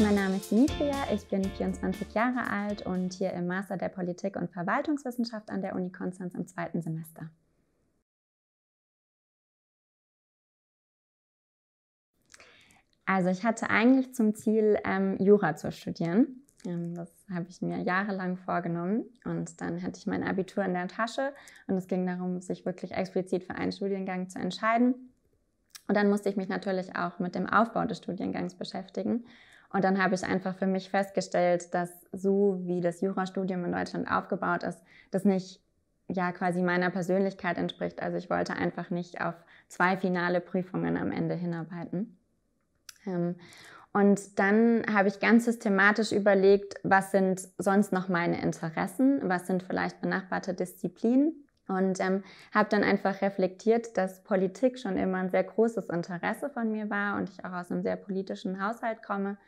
Mein Name ist Dimitria, ich bin 24 Jahre alt und hier im Master der Politik und Verwaltungswissenschaft an der Uni Konstanz im zweiten Semester. Also ich hatte eigentlich zum Ziel, ähm, Jura zu studieren. Ähm, das habe ich mir jahrelang vorgenommen und dann hatte ich mein Abitur in der Tasche und es ging darum, sich wirklich explizit für einen Studiengang zu entscheiden. Und dann musste ich mich natürlich auch mit dem Aufbau des Studiengangs beschäftigen und dann habe ich einfach für mich festgestellt, dass so wie das Jurastudium in Deutschland aufgebaut ist, das nicht ja quasi meiner Persönlichkeit entspricht. Also ich wollte einfach nicht auf zwei finale Prüfungen am Ende hinarbeiten. Ähm, und dann habe ich ganz systematisch überlegt, was sind sonst noch meine Interessen, was sind vielleicht benachbarte Disziplinen und ähm, habe dann einfach reflektiert, dass Politik schon immer ein sehr großes Interesse von mir war und ich auch aus einem sehr politischen Haushalt komme.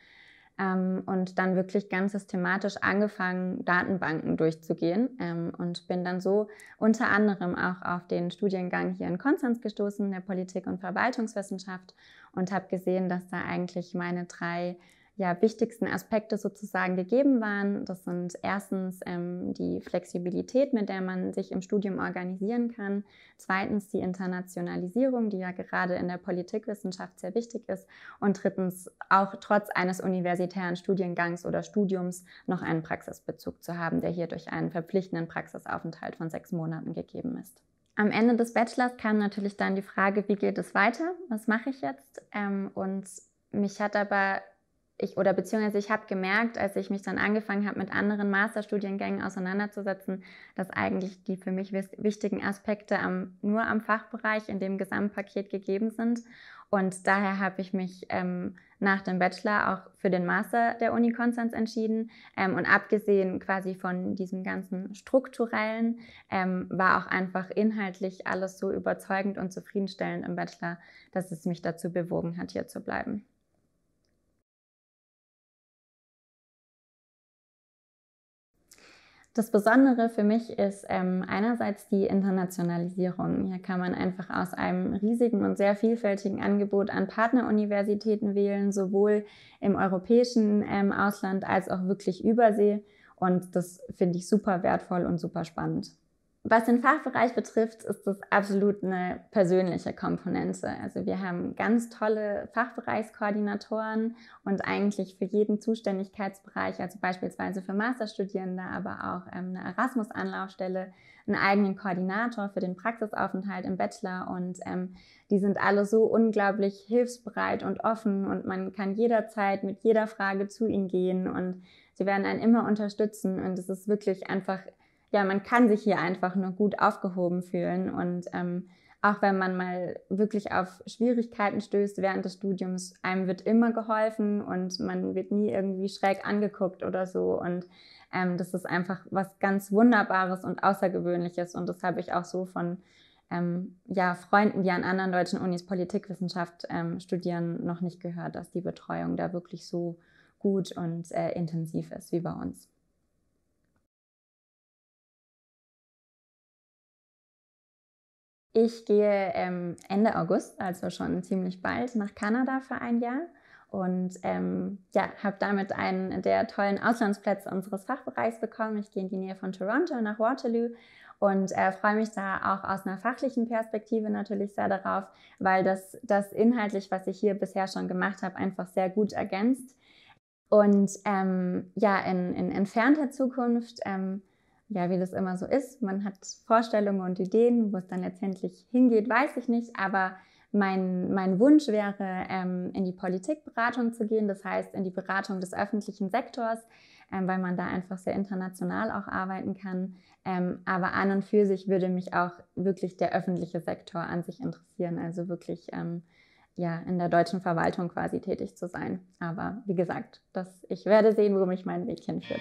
Ähm, und dann wirklich ganz systematisch angefangen, Datenbanken durchzugehen ähm, und bin dann so unter anderem auch auf den Studiengang hier in Konstanz gestoßen, der Politik- und Verwaltungswissenschaft und habe gesehen, dass da eigentlich meine drei ja, wichtigsten Aspekte sozusagen gegeben waren. Das sind erstens ähm, die Flexibilität, mit der man sich im Studium organisieren kann. Zweitens die Internationalisierung, die ja gerade in der Politikwissenschaft sehr wichtig ist. Und drittens auch trotz eines universitären Studiengangs oder Studiums noch einen Praxisbezug zu haben, der hier durch einen verpflichtenden Praxisaufenthalt von sechs Monaten gegeben ist. Am Ende des Bachelors kam natürlich dann die Frage, wie geht es weiter? Was mache ich jetzt? Ähm, und mich hat aber ich oder beziehungsweise ich habe gemerkt, als ich mich dann angefangen habe, mit anderen Masterstudiengängen auseinanderzusetzen, dass eigentlich die für mich wichtigen Aspekte am, nur am Fachbereich in dem Gesamtpaket gegeben sind. Und daher habe ich mich ähm, nach dem Bachelor auch für den Master der Uni Konstanz entschieden. Ähm, und abgesehen quasi von diesem ganzen strukturellen, ähm, war auch einfach inhaltlich alles so überzeugend und zufriedenstellend im Bachelor, dass es mich dazu bewogen hat, hier zu bleiben. Das Besondere für mich ist ähm, einerseits die Internationalisierung. Hier kann man einfach aus einem riesigen und sehr vielfältigen Angebot an Partneruniversitäten wählen, sowohl im europäischen ähm, Ausland als auch wirklich übersee. Und das finde ich super wertvoll und super spannend was den Fachbereich betrifft, ist das absolut eine persönliche Komponente. Also wir haben ganz tolle Fachbereichskoordinatoren und eigentlich für jeden Zuständigkeitsbereich, also beispielsweise für Masterstudierende, aber auch ähm, eine Erasmus-Anlaufstelle, einen eigenen Koordinator für den Praxisaufenthalt im Bachelor und ähm, die sind alle so unglaublich hilfsbereit und offen und man kann jederzeit mit jeder Frage zu ihnen gehen und sie werden einen immer unterstützen und es ist wirklich einfach ja, man kann sich hier einfach nur gut aufgehoben fühlen und ähm, auch wenn man mal wirklich auf Schwierigkeiten stößt während des Studiums, einem wird immer geholfen und man wird nie irgendwie schräg angeguckt oder so. Und ähm, das ist einfach was ganz Wunderbares und Außergewöhnliches. Und das habe ich auch so von ähm, ja, Freunden, die an anderen deutschen Unis Politikwissenschaft ähm, studieren, noch nicht gehört, dass die Betreuung da wirklich so gut und äh, intensiv ist wie bei uns. Ich gehe ähm, Ende August, also schon ziemlich bald, nach Kanada für ein Jahr und ähm, ja, habe damit einen der tollen Auslandsplätze unseres Fachbereichs bekommen. Ich gehe in die Nähe von Toronto nach Waterloo und äh, freue mich da auch aus einer fachlichen Perspektive natürlich sehr darauf, weil das, das inhaltlich, was ich hier bisher schon gemacht habe, einfach sehr gut ergänzt. Und ähm, ja, in, in entfernter Zukunft ähm, ja, wie das immer so ist, man hat Vorstellungen und Ideen, wo es dann letztendlich hingeht, weiß ich nicht, aber mein, mein Wunsch wäre, ähm, in die Politikberatung zu gehen, das heißt in die Beratung des öffentlichen Sektors, ähm, weil man da einfach sehr international auch arbeiten kann. Ähm, aber an und für sich würde mich auch wirklich der öffentliche Sektor an sich interessieren, also wirklich ähm, ja, in der deutschen Verwaltung quasi tätig zu sein. Aber wie gesagt, das, ich werde sehen, wo mich mein Weg hinführt.